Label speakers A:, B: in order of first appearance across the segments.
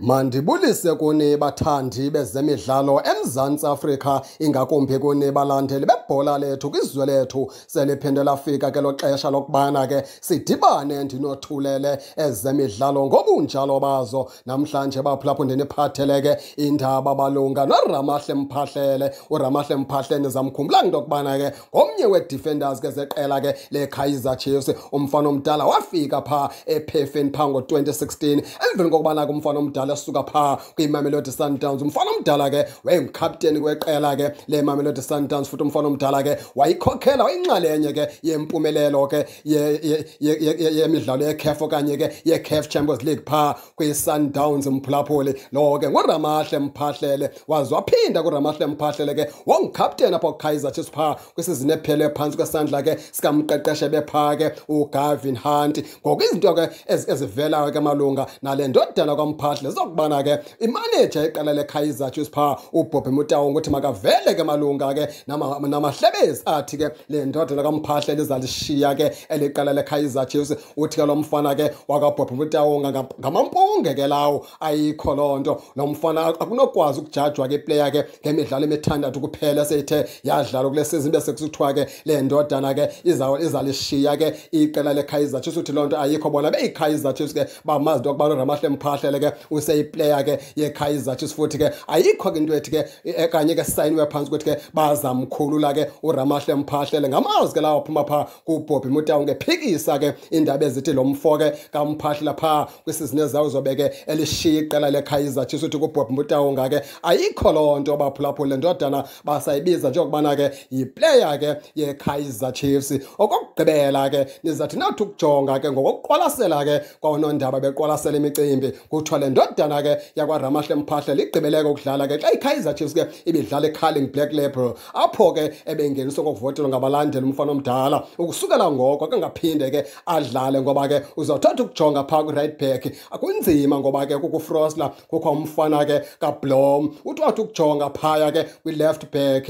A: Mandibulise kuni bathandi bezemidlalo eMzantsi Afrika ingakumbi kuni balandeli bebhola lethu kwizwe lethu seliphinde lafika ke lo xesha lokubana ke sidibane ndinothulele ezemidlalo ngobunjalo bazo namhlanje baphulapho ndiniphathele ke indaba balunga noramahle mphahlele uramahle mphahleni zamkhumbula into yokubana ke ngomnye wee-defenders ke zeqela ke lekaizer chiefs umfana omdala wafika phaa ephefeni phaa ngo-2016 emveni kokubana kumfana omdala omdala suka pha kwimamelodi sundowns umfana omdala ke wayengukapteni kweqela ke le mamelodi sundowns futhi umfana omdala ke wayikhokhela wayinxalenye ke yempumelelo ke yemidlalo yekhef okanye ke yekhef champions league pha kwi-sundowns mphulaphuli lo ke nguramahle mphahlele waze waphinda kuramahle mphahlele ke wongukapteni apho kaizer chiefs pha kwisizini ephele phantsi kwesandla ke sikamqeqeshe bepha ke ugarvin hunt ngoku izinto ke ezivelayo ke malunga nale ndodana kwamphahlele sizokubana ke imaneja iqela lekaizer chiefs phaa ubobby mutawo ukuthi makavele ke malunga ke namahlebezi athi ke le ndodela kamphahle lizalishiya ke eliqela lekaizer chiefs uthi ke lo mfana ke wakabobby mutawo ngamampunge ke lawo ayikho loo nto lo mfana akunokwazi ukujajwa ke iplayer ke ngemidlalo emithandathu kuphela seyithe yadlala kule sizini besekuthiwa ke le ndodana ke izalishiya ke iqela lekaizer chiefs uthi loo nto ayikho bona beyikaizer chiefs ke bamazi into yokuba noramahlemphaahlele ke useyiplayer ke yekhaya izathis futhi ke ayikho ke into ethi ke okanye eh, ke sisayiniwe phantsi ukuthi ke bazamkhulula ke uramahle mphahlele ngamazwi ke lawo aphuma phaa kubhobhi mutawu ngephikisa ke iindaba ezithi lo mfo ke kamphahlela phaa kwisizini ezawo zobe ke elishiya iqela lekhaya izathis uthi kubhobhi mutawunga ke ayikho loo nto baphulaphulule ndodana basayibiza njengokubana ke yipleya ke yekhaizer chiefs okokugqibela ke nizathi nathi ukujonga ke ngokokuqwalasela ke kwaonoondaba beqwalasela imicimbi kuthiwa le kwakudana ke yakwaramahle mphahle ligqibeleke ukudlala ke xa ikaizer chiefs ke ibidlala ecarling black label apho ke ebengeniswe kokuvotelwa ngabalandeli umfana omdala ukusukela ngoko kengaphinde ke adlale ngoba ke uzawuthatha ukujonga phaa kwi-right back akunzima ngoba ke kukufrosla kukho umfana ke kablom uthatha ukujonga phaya ke kwi-left back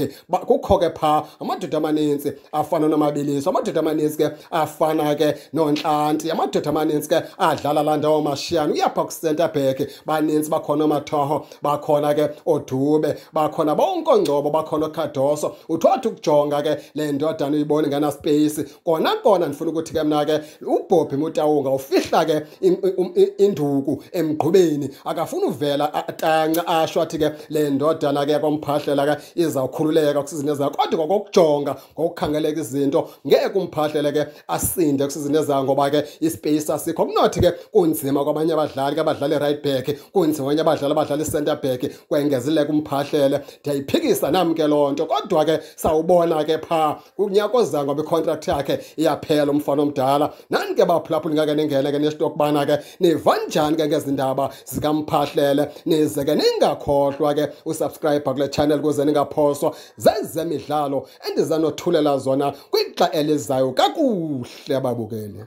A: kukho ke phaa amadoda amanintsi afana nomabiliso amadoda amanintsi ke afana ke noontlanti amadoda amanintsi ke adlala laa ndawo mashiyane uyapha kwicenter back baninzi bakhona omathoho bakhona ke odube bakhona bonke oongcobo bakhona okhadoso uthothi ukujonga ke le ndodana uyibone ngenaspeyisi kona kona ndifuna ukuthi ke mna ke ubhobhi mutawunga ufihla ke induku emgqubeni akafuni uvela tanca asho athi ke le ndodana ke komphahlela ke izawukhululeka kwisizini ezayo kodwa kokokujonga ngokukhangeleka izinto ngeke umphahlele ke asinde kwisizini ezayo ngoba ke ispace asikho kunothi ke kunzima kwabanye abadlali ke abadlali right back back kunzima abanye abadlali abadlala i-center back kwengezeleka umphahlele ndiyayiphikisa nam ke loo nto kodwa ke sawubona ke phaa unyaka oza ngoba icontract yakhe iyaphela umfana omdala nani ke baphulaphuli ngake ningene ke nesitokubana ke niva njani ke ngezindaba zikamphahlele nize ke ningakhohlwa ke usubscribe kule channel kuze ningaphoswa zezemidlalo endizanothulela zona kwixa elizayo kakuhle ababukeli